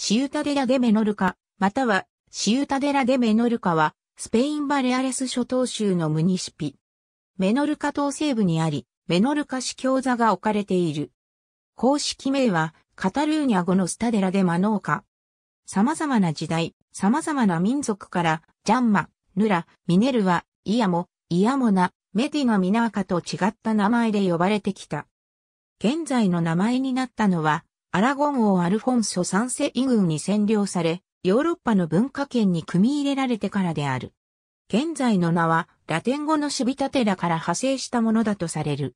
シウタデラデメノルカ、またはシウタデラデメノルカは、スペインバレアレス諸島州のムニシピ。メノルカ島西部にあり、メノルカ市教座が置かれている。公式名は、カタルーニャ語のスタデラデマノーカ。様々な時代、様々な民族から、ジャンマ、ヌラ、ミネルは、イヤモ、イヤモナ、メディナ・ミナーカと違った名前で呼ばれてきた。現在の名前になったのは、アラゴン王アルフォンソ三世イ軍に占領され、ヨーロッパの文化圏に組み入れられてからである。現在の名は、ラテン語のシビタテラから派生したものだとされる。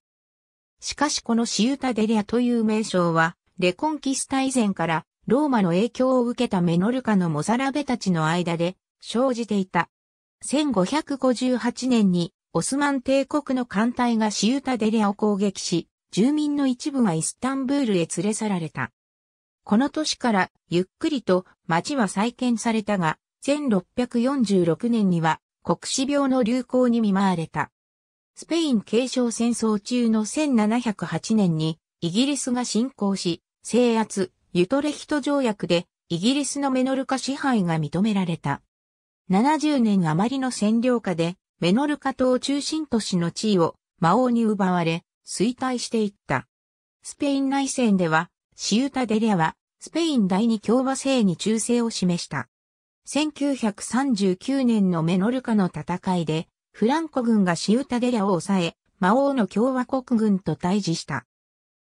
しかしこのシウタデリアという名称は、レコンキスタ以前からローマの影響を受けたメノルカのモザラベたちの間で生じていた。1558年にオスマン帝国の艦隊がシウタデリアを攻撃し、住民の一部がイスタンブールへ連れ去られた。この年からゆっくりと町は再建されたが、1646年には国死病の流行に見舞われた。スペイン継承戦争中の1708年にイギリスが侵攻し、制圧、ユトレヒト条約でイギリスのメノルカ支配が認められた。70年余りの占領下でメノルカ島中心都市の地位を魔王に奪われ、衰退していった。スペイン内戦では、シウタデリアは、スペイン第二共和制に忠誠を示した。1939年のメノルカの戦いで、フランコ軍がシウタデリアを抑え、魔王の共和国軍と対峙した。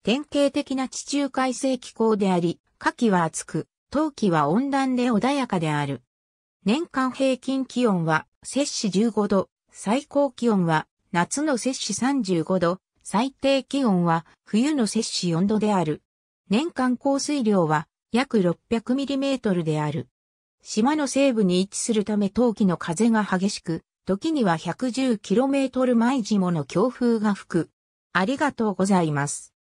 典型的な地中海性気候であり、夏季は暑く、冬季は温暖で穏やかである。年間平均気温は摂氏15度、最高気温は夏の摂氏35度、最低気温は冬の摂氏4度である。年間降水量は約6 0 0ミリメートルである。島の西部に位置するため冬季の風が激しく、時には 110km 毎時もの強風が吹く。ありがとうございます。